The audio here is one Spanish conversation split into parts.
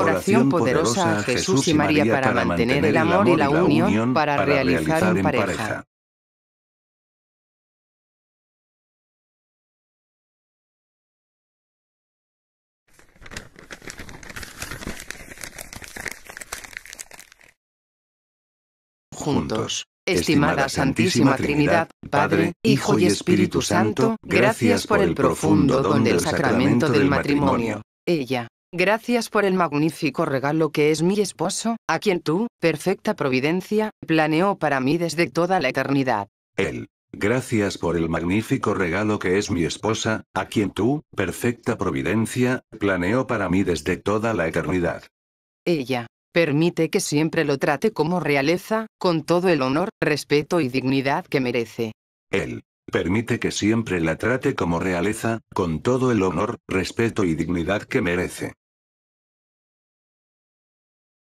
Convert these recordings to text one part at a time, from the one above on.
Oración poderosa a Jesús y María para mantener el amor y la unión para realizar en pareja. juntos. Estimada Santísima Trinidad, Padre, Hijo y Espíritu Santo, gracias por el profundo don del sacramento del matrimonio. Ella, Gracias por el magnífico regalo que es mi esposo, a quien tú, perfecta providencia, planeó para mí desde toda la eternidad. Él. Gracias por el magnífico regalo que es mi esposa, a quien tú, perfecta providencia, planeó para mí desde toda la eternidad. Ella. Permite que siempre lo trate como realeza, con todo el honor, respeto y dignidad que merece. Él. Permite que siempre la trate como realeza, con todo el honor, respeto y dignidad que merece.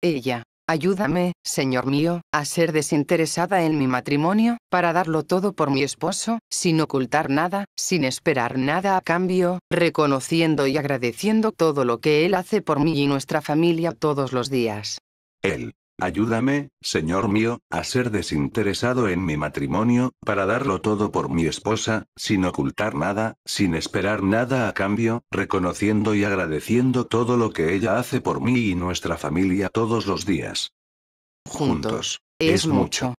Ella, ayúdame, Señor mío, a ser desinteresada en mi matrimonio, para darlo todo por mi esposo, sin ocultar nada, sin esperar nada a cambio, reconociendo y agradeciendo todo lo que Él hace por mí y nuestra familia todos los días. Él, Ayúdame, Señor mío, a ser desinteresado en mi matrimonio, para darlo todo por mi esposa, sin ocultar nada, sin esperar nada a cambio, reconociendo y agradeciendo todo lo que ella hace por mí y nuestra familia todos los días. Juntos. Es, mucho.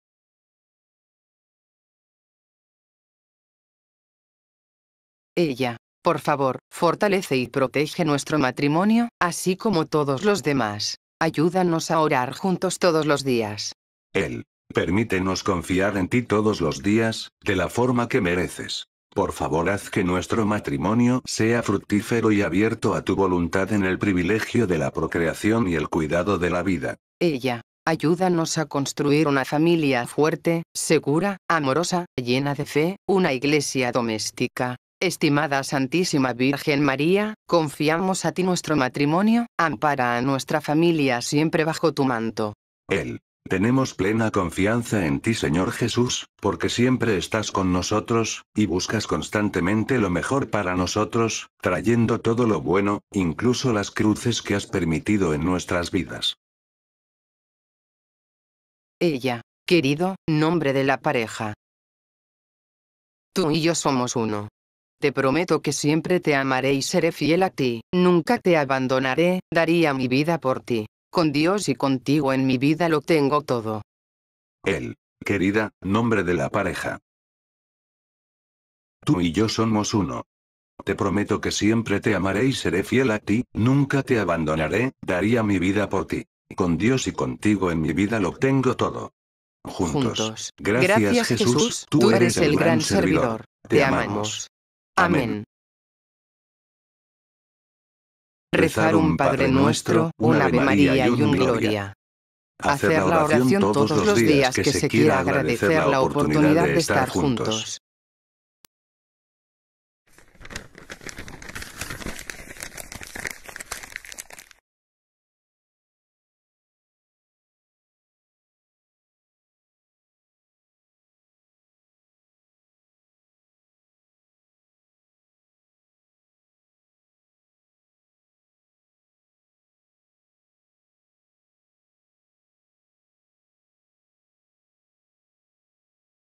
Ella. Por favor, fortalece y protege nuestro matrimonio, así como todos los demás. Ayúdanos a orar juntos todos los días. Él. Permítenos confiar en ti todos los días, de la forma que mereces. Por favor, haz que nuestro matrimonio sea fructífero y abierto a tu voluntad en el privilegio de la procreación y el cuidado de la vida. Ella, ayúdanos a construir una familia fuerte, segura, amorosa, llena de fe, una iglesia doméstica, Estimada Santísima Virgen María, confiamos a ti nuestro matrimonio, ampara a nuestra familia siempre bajo tu manto. Él. Tenemos plena confianza en ti Señor Jesús, porque siempre estás con nosotros, y buscas constantemente lo mejor para nosotros, trayendo todo lo bueno, incluso las cruces que has permitido en nuestras vidas. Ella, querido, nombre de la pareja. Tú y yo somos uno. Te prometo que siempre te amaré y seré fiel a ti, nunca te abandonaré, daría mi vida por ti. Con Dios y contigo en mi vida lo tengo todo. Él, querida, nombre de la pareja. Tú y yo somos uno. Te prometo que siempre te amaré y seré fiel a ti, nunca te abandonaré, daría mi vida por ti. Con Dios y contigo en mi vida lo tengo todo. Juntos. Gracias, Jesús, tú eres el gran servidor. Te, amamos. Amén. Rezar un Padre Nuestro, una Ave María y un Gloria. Hacer la oración todos los días que se quiera agradecer la oportunidad de estar juntos.